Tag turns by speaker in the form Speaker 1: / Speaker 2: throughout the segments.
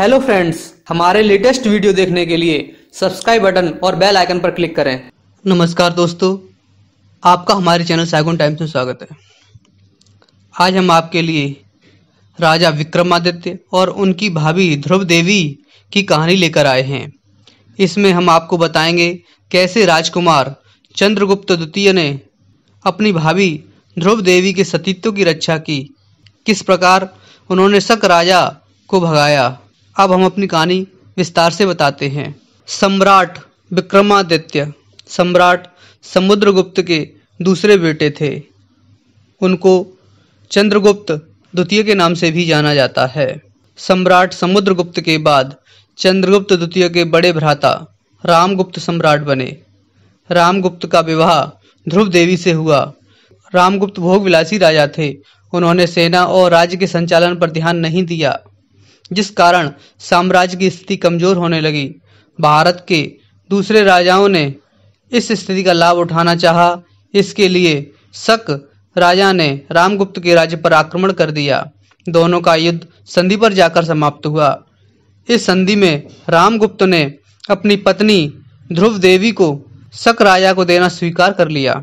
Speaker 1: hello friends हमारे latest video देखने के लिए सब्सक्राइब बटन और बेल आइकन पर क्लिक करें नमस्कार दोस्तों आपका हमारे चैनल साइगोन टाइम्स में स्वागत है आज हम आपके लिए राजा विक्रमादित्य और उनकी भाभी ध्रुव देवी की कहानी लेकर आए हैं इसमें हम आपको बताएंगे कैसे राजकुमार चंद्रगुप्त द्वितीय ने अपनी भाभी ध्रुव देवी के सतीत्व की रक्षा की किस प्रकार उन्होंने शक राजा को भगाया अब हम अपनी कहानी विस्तार से बताते हैं सम्राट विक्रमादित्य सम्राट समुद्रगुप्त के दूसरे बेटे थे उनको चंद्रगुप्त द्वितीय के नाम से भी जाना जाता है सम्राट समुद्रगुप्त के बाद चंद्रगुप्त द्वितीय के बड़े भ्राता रामगुप्त सम्राट बने रामगुप्त का विवाह ध्रुव देवी से हुआ रामगुप्त भोग विलासी राजा थे उन्होंने सेना और राज्य के संचालन पर ध्यान नहीं दिया जिस कारण साम्राज्य की स्थिति कमजोर होने लगी भारत के दूसरे राजाओं ने इस स्थिति का लाभ उठाना चाहा इसके लिए शक राजा ने रामगुप्त के राज्य पर आक्रमण कर दिया दोनों का युद्ध संधि पर जाकर समाप्त हुआ इस संधि में रामगुप्त ने अपनी पत्नी ध्रुव देवी को शक राजा को देना स्वीकार कर लिया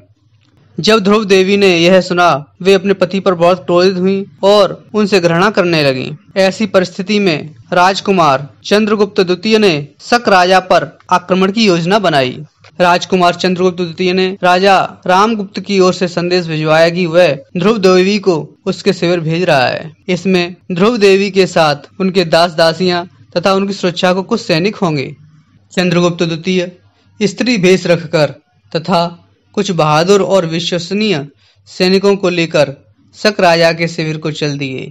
Speaker 1: जब ध्रुव देवी ने यह सुना वे अपने पति पर बहुत क्रोधित हुई और उनसे घृणा करने लगी ऐसी परिस्थिति में राजकुमार चंद्रगुप्त द्वितीय ने शक राजा पर आक्रमण की योजना बनाई राजकुमार चंद्रगुप्त द्वितीय ने राजा रामगुप्त की ओर से संदेश भिजवाया कि वह ध्रुव देवी को उसके शिविर भेज रहा है इसमें ध्रुव देवी के साथ उनके दास दासियां तथा उनकी सुरक्षा को कुछ सैनिक होंगे चंद्रगुप्त द्वितीय स्त्री भेष रखकर तथा कुछ बहादुर और विश्वसनीय सैनिकों को लेकर शक राजा के शिविर को चल दिए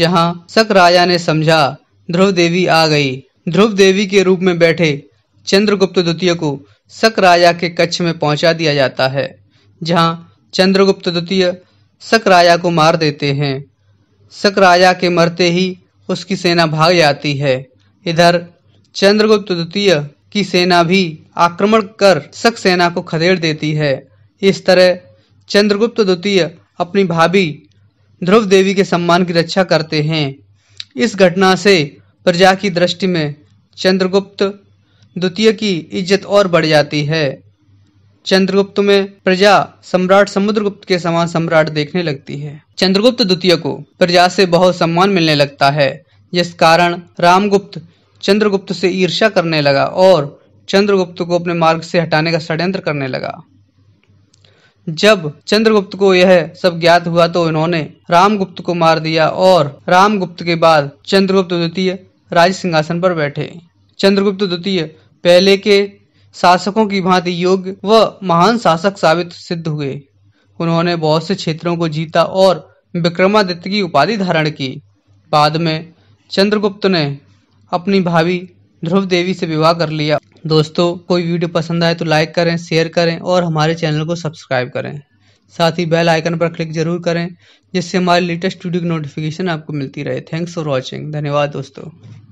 Speaker 1: जहां शक राजा ने समझा ध्रुव देवी आ गई ध्रुव देवी के रूप में बैठे चंद्रगुप्त द्वितीय को शक राजा के कच्छ में पहुंचा दिया जाता है जहां चंद्रगुप्त द्वितीय शक राजा को मार देते हैं शक राजा के मरते ही उसकी सेना भाग जाती है इधर चंद्रगुप्त द्वितीय की सेना भी आक्रमण कर शक सेना को खदेड़ देती है इस तरह चंद्रगुप्त द्वितीय अपनी भाभी ध्रुव देवी के सम्मान की रक्षा करते हैं इस घटना से प्रजा की दृष्टि में चंद्रगुप्त द्वितीय की इज्जत और बढ़ जाती है चंद्रगुप्त में प्रजा सम्राट समुद्रगुप्त के समान सम्राट देखने लगती है चंद्रगुप्त द्वितीय को प्रजा से बहुत सम्मान मिलने लगता है जिस कारण रामगुप्त चंद्रगुप्त से ईर्ष्या करने लगा और चंद्रगुप्त को अपने मार्ग से हटाने का षड्यंत्र करने लगा जब चंद्रगुप्त को यह सब ज्ञात हुआ तो इन्होंने रामगुप्त को मार दिया और रामगुप्त के बाद चंद्रगुप्त द्वितीय राज सिंहासन पर बैठे चंद्रगुप्त द्वितीय पहले के शासकों की भांति योग्य व महान शासक साबित सिद्ध हुए उन्होंने बहुत से क्षेत्रों को जीता और विक्रमादित्य की उपाधि धारण की बाद में चंद्रगुप्त ने अपनी भाभी ध्रुव देवी से विवाह कर लिया दोस्तों कोई वीडियो पसंद आए तो लाइक करें शेयर करें और हमारे चैनल को सब्सक्राइब करें साथ ही बेल आइकन पर क्लिक जरूर करें जिससे हमारे लेटेस्ट वीडियो की नोटिफिकेशन आपको मिलती रहे थैंक्स फॉर वॉचिंग धन्यवाद दोस्तों